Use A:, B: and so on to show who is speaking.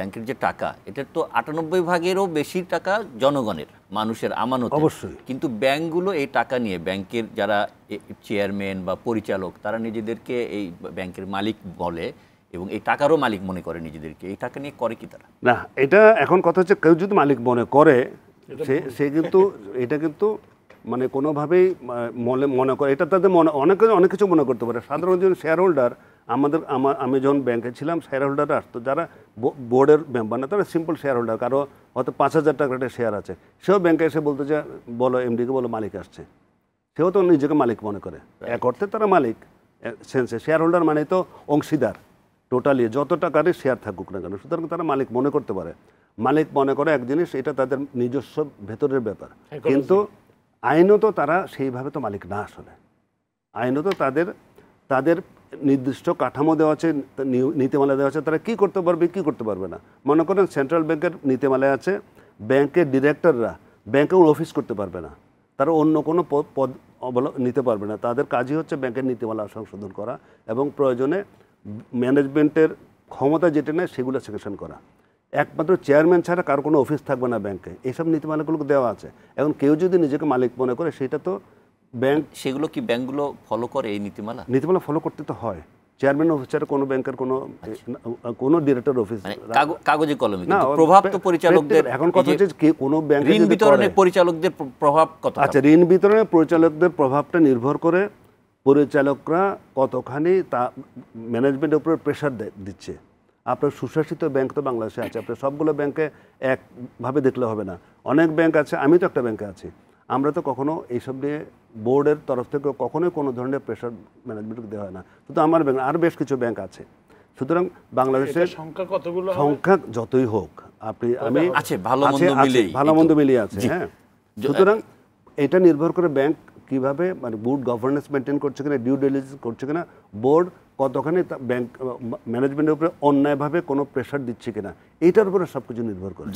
A: ব্যাংকের যে টাকা এটার তো আটানব্বই ভাগেরও বেশি টাকা জনগণের মানুষের আমানত অবশ্যই কিন্তু ব্যাংকগুলো এই টাকা নিয়ে ব্যাংকের যারা চেয়ারম্যান বা পরিচালক তারা নিজেদেরকে এই ব্যাংকের মালিক বলে এবং এই টাকারও মালিক মনে করে নিজেদেরকে এই টাকা নিয়ে করে কি তারা
B: না এটা এখন কথা হচ্ছে কেউ যদি মালিক মনে করে সে সে কিন্তু এটা কিন্তু মানে কোনোভাবেই মনে মনে করে এটা তাদের মনে অনেকে অনেক কিছু মনে করতে পারে সাধারণ শেয়ার হোল্ডার আমাদের আমার আমি যখন ব্যাংকে ছিলাম শেয়ার হোল্ডাররা আসতো যারা বোর্ডের মেম্বার না তারা সিম্পল শেয়ার হোল্ডার কারো হয়তো পাঁচ হাজার টাকার একটা শেয়ার আছে সেও ব্যাংকে এসে বলতো যে বলো এমডিকে বলো মালিক আসছে সেও তো নিজেকে মালিক মনে করে এক অর্থে তারা মালিক সেন্সে শেয়ার হোল্ডার মানে তো অংশীদার টোটালি যত টাকারই শেয়ার থাকুক না কেন সুতরাং তারা মালিক মনে করতে পারে মালিক মনে করে এক জিনিস এটা তাদের নিজস্ব ভেতরের ব্যাপার কিন্তু আইনত তারা সেইভাবে তো মালিক না আসলে আইনত তাদের তাদের নির্দিষ্ট কাঠামো দেওয়া আছে নীতিমালা দেওয়া আছে তারা কি করতে পারবে কি করতে পারবে না মনে করেন সেন্ট্রাল ব্যাংকের নীতিমালায় আছে ব্যাংকের ডিরেক্টররা ব্যাংকে অফিস করতে পারবে না তারা অন্য কোনো পদ অবল নিতে পারবে না তাদের কাজই হচ্ছে ব্যাংকের নীতিমালা সংশোধন করা এবং প্রয়োজনে ম্যানেজমেন্টের ক্ষমতা যেটা নেয় সেগুলো সেকশন করা একমাত্র চেয়ারম্যান ছাড়া কারো কোনো অফিস থাকবে না ব্যাংকে এইসব নীতিমালাগুলো দেওয়া আছে এখন কেউ
A: যদি নিজেকে মালিক মনে করে সেটা তো ব্যাংক সেগুলো কি ব্যাংকগুলো ফলো করে এই নীতিমালা
B: নীতিমালা ফলো করতে তো হয় চেয়ারম্যান অফিসার কোনো ব্যাংকের কোনো আচ্ছা। কোনো ডিরেক্টর মানে অফিস
A: কাগজে কলমে প্রভাব তো পরিচালকদের এখন কথা হচ্ছে কোনো ব্যাংক ঋণ বিতরণে পরিচালকদের প্রভাব কত আচ্ছা
B: ঋণ বিতরণে পরিচালকদের প্রভাবটা নির্ভর করে পরিচালকরা কতখানি তা ম্যানেজমেন্টের উপরে প্রেশার দিচ্ছে আপনার সুশাসিত ব্যাংক তো বাংলাদেশে আছে আপনার সবগুলো ব্যাংকে একভাবে দেখলে হবে না অনেক ব্যাংক আছে আমি তো একটা ব্যাংকে আছি আমরা তো কখনো এইসব নিয়ে বোর্ডের তরফ থেকে কখনোই কোনো ধরনের প্রেশার ম্যানেজমেন্টকে দেওয়া হয় না শুধু আমার ব্যাংক আর বেশ কিছু ব্যাংক আছে সুতরাং বাংলাদেশের সংখ্যা কতগুলো সংখ্যা যতই হোক আপনি আমি আছে ভালো মন্দ মিলিয়ে ভালো মন্দ মিলিয়ে আছে হ্যাঁ সুতরাং এটা নির্ভর করে ব্যাংক কিভাবে মানে বোর্ড গভর্নেন্স মেনটেন করছে কিনা ডিউ ডেলিজেন্স করছে কিনা বোর্ড কতখানি ব্যাংক ম্যানেজমেন্টের উপরে অন্যায়ভাবে কোনো প্রেশার দিচ্ছে কিনা এটার উপরে সব কিছু নির্ভর করে